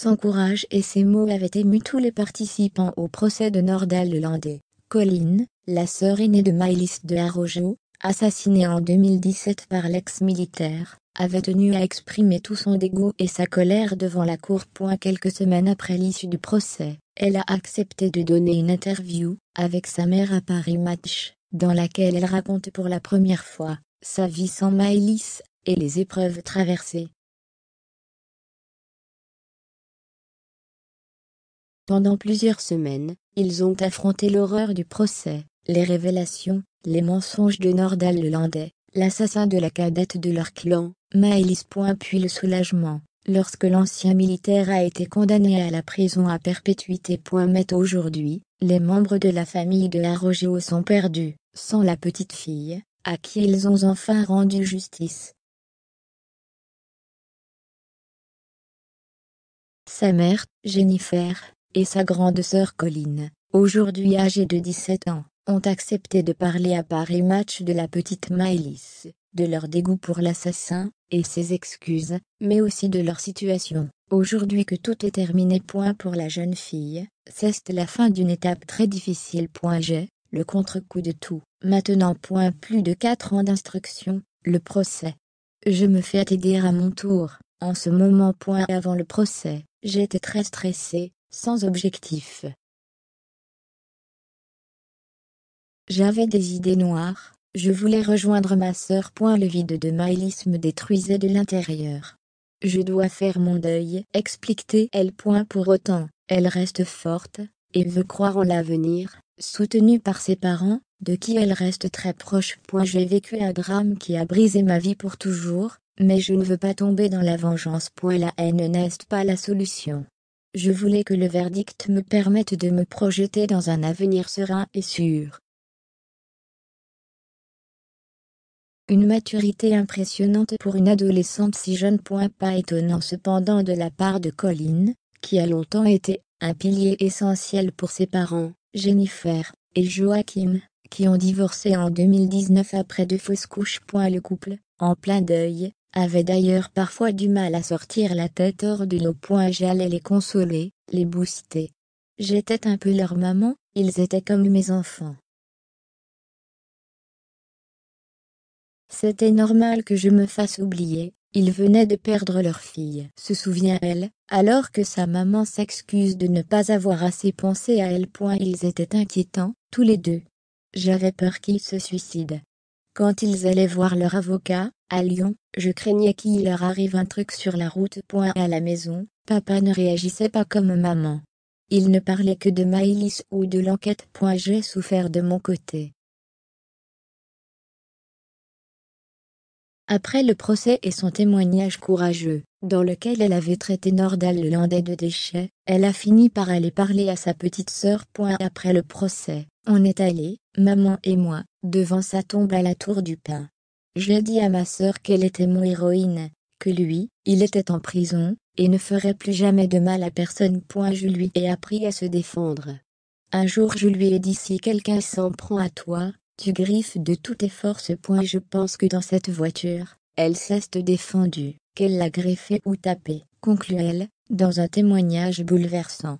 Son courage et ses mots avaient ému tous les participants au procès de Nordal Landais. Colline, la sœur aînée de Maëlys de Harojo, assassinée en 2017 par l'ex-militaire, avait tenu à exprimer tout son dégoût et sa colère devant la cour. quelques semaines après l'issue du procès, elle a accepté de donner une interview avec sa mère à Paris Match, dans laquelle elle raconte pour la première fois sa vie sans Maëlys et les épreuves traversées. Pendant plusieurs semaines, ils ont affronté l'horreur du procès, les révélations, les mensonges de Nordal Landais, l'assassin de la cadette de leur clan, Maëlys. Puis le soulagement, lorsque l'ancien militaire a été condamné à la prison à perpétuité. Mais aujourd'hui, les membres de la famille de Arogeo sont perdus, sans la petite fille, à qui ils ont enfin rendu justice. Sa mère, Jennifer, et sa grande sœur Colline, aujourd'hui âgée de 17 ans, ont accepté de parler à Paris Match de la petite Maëlys, de leur dégoût pour l'assassin, et ses excuses, mais aussi de leur situation. Aujourd'hui que tout est terminé point pour la jeune fille, c'est la fin d'une étape très difficile point j'ai, le contre-coup de tout. Maintenant point plus de 4 ans d'instruction, le procès. Je me fais aider à mon tour, en ce moment point avant le procès, j'étais très stressée, sans objectif. J'avais des idées noires, je voulais rejoindre ma sœur. Le vide de hélice me détruisait de l'intérieur. Je dois faire mon deuil, expliquer elle Pour autant, elle reste forte, et veut croire en l'avenir, soutenue par ses parents, de qui elle reste très proche. J'ai vécu un drame qui a brisé ma vie pour toujours, mais je ne veux pas tomber dans la vengeance. La haine n'est pas la solution. Je voulais que le verdict me permette de me projeter dans un avenir serein et sûr. Une maturité impressionnante pour une adolescente si jeune. Point pas étonnant cependant de la part de Colin, qui a longtemps été un pilier essentiel pour ses parents, Jennifer et Joachim, qui ont divorcé en 2019 après de fausses couches. Point le couple, en plein deuil, avaient d'ailleurs parfois du mal à sortir la tête hors de nos poings. J'allais les consoler, les booster. J'étais un peu leur maman, ils étaient comme mes enfants. C'était normal que je me fasse oublier, ils venaient de perdre leur fille, se souvient-elle, alors que sa maman s'excuse de ne pas avoir assez pensé à elle. Ils étaient inquiétants, tous les deux. J'avais peur qu'ils se suicident. Quand ils allaient voir leur avocat, à Lyon, je craignais qu'il leur arrive un truc sur la route. à la maison, papa ne réagissait pas comme maman. Il ne parlait que de Maëlys ou de l'enquête. j'ai souffert de mon côté. Après le procès et son témoignage courageux, dans lequel elle avait traité Nordal Landais de déchets, elle a fini par aller parler à sa petite sœur. Après le procès, on est allé, maman et moi, devant sa tombe à la tour du Pain. Je dis à ma sœur qu'elle était mon héroïne, que lui, il était en prison, et ne ferait plus jamais de mal à personne. Point je lui ai appris à se défendre. Un jour je lui ai dit si quelqu'un s'en prend à toi, tu griffes de toutes tes forces. Point je pense que dans cette voiture, elle s'est défendue, qu'elle l'a greffée ou tapée, conclut-elle, dans un témoignage bouleversant.